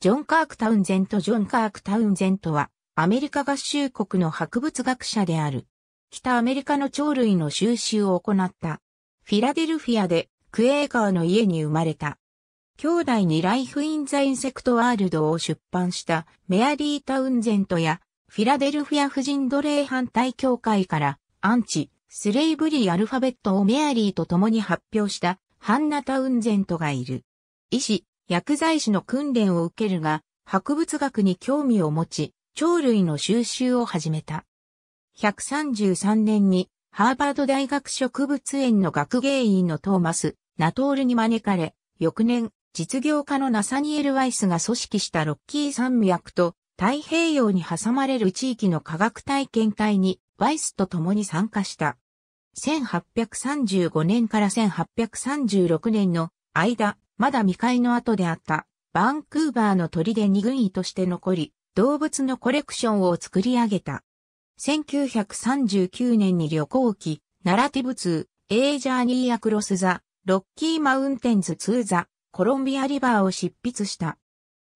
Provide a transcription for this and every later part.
ジョン・カークタウンゼント・ジョン・カークタウンゼントは、アメリカ合衆国の博物学者である。北アメリカの鳥類の収集を行った。フィラデルフィアで、クエーカーの家に生まれた。兄弟にライフ・イン・ザ・インセクト・ワールドを出版したメアリー・タウンゼントや、フィラデルフィア婦人奴隷反対協会から、アンチ、スレイブリー・アルファベットをメアリーと共に発表した、ハンナ・タウンゼントがいる。医師、薬剤師の訓練を受けるが、博物学に興味を持ち、鳥類の収集を始めた。133年にハーバード大学植物園の学芸員のトーマス・ナトールに招かれ、翌年、実業家のナサニエル・ワイスが組織したロッキー山脈と太平洋に挟まれる地域の科学体験会にワイスと共に参加した。1835年から1836年の間、まだ未開の後であった、バンクーバーの鳥で二軍医として残り、動物のコレクションを作り上げた。1939年に旅行記、ナラティブ2、エージャーニーアクロスザ、ロッキーマウンテンズ2ザ、コロンビアリバーを執筆した。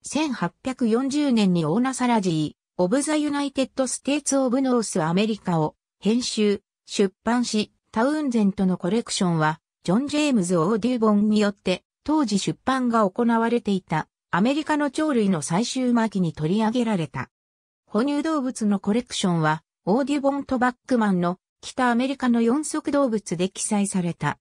1840年にオーナサラジー、オブザユナイテッドステーツオブノースアメリカを編集、出版し、タウンゼントのコレクションは、ジョン・ジェームズ・オーデューボンによって当時出版が行われていたアメリカの鳥類の最終巻に取り上げられた。哺乳動物のコレクションは、オーディボント・バックマンの北アメリカの四足動物で記載された。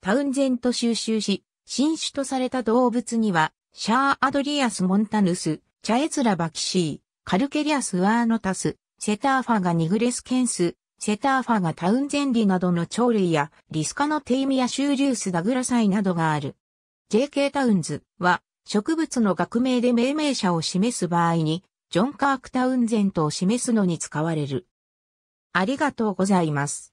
タウンゼント収集し、新種とされた動物には、シャーアドリアス・モンタヌス、チャエツラ・バキシー、カルケリアス・ワーノタス、セターファがニグレス・ケンス、セターファがタウンゼンリなどの鳥類や、リスカのテイミア・シューリュース・ダグラサイなどがある。J.K. タウンズは植物の学名で命名者を示す場合に、ジョン・カーク・タウンゼントを示すのに使われる。ありがとうございます。